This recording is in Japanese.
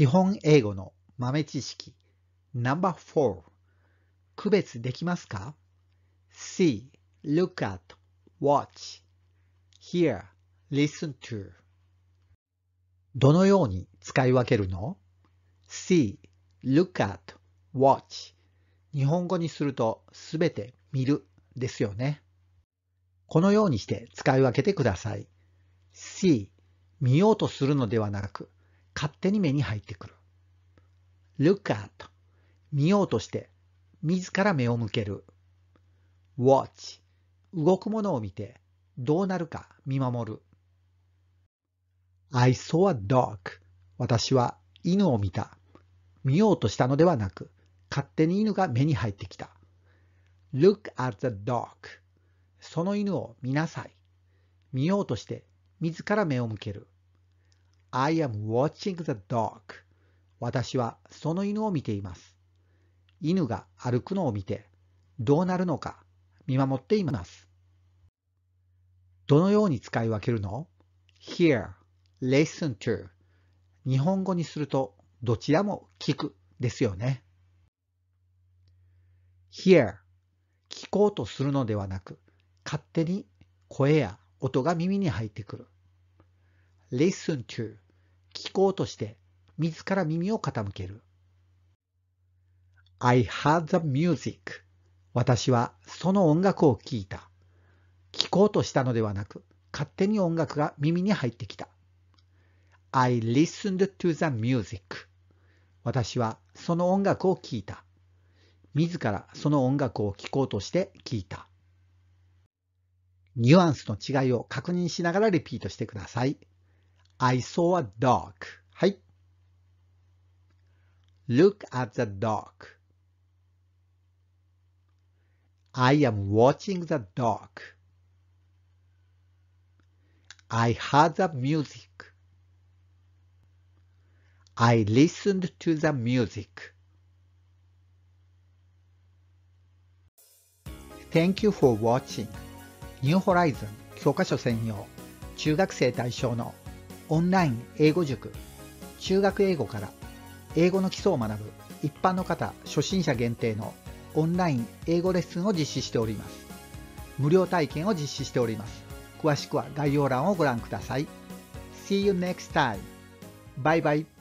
基本英語の豆知識 No.4 区別できますか ?See, look at, watch, hear, listen to どのように使い分けるの ?See, look at, watch 日本語にするとすべて見るですよね。このようにして使い分けてください。see 見ようとするのではなく勝手に目に入ってくる。look at 見ようとして自ら目を向ける。watch 動くものを見てどうなるか見守る。I saw a dog 私は犬を見た。見ようとしたのではなく勝手に犬が目に入ってきた。look at the dog その犬を見なさい。見ようとして自ら目を向ける。I am watching the dog. 私はその犬を見ています。犬が歩くのを見て、どうなるのか見守っています。どのように使い分けるの ?hear, listen to 日本語にするとどちらも聞くですよね。hear 聞こうとするのではなく勝手に声や音が耳に入ってくる。listen to 聞こうとして自ら耳を傾ける。I heard the music 私はその音楽を聴いた。聞こうとしたのではなく勝手に音楽が耳に入ってきた。I listened to the music 私はその音楽を聴いた。自らその音楽を聴こうとして聴いた。ニュアンスの違いを確認しながらリピートしてください。I saw a dog. はい。Look at the dog. I am watching the dog. I heard the music. I listened to the music. Thank you for watching. New Horizon 教科書専用中学生対象のオンライン英語塾中学英語から英語の基礎を学ぶ一般の方初心者限定のオンライン英語レッスンを実施しております無料体験を実施しております詳しくは概要欄をご覧ください See you next time! Bye bye!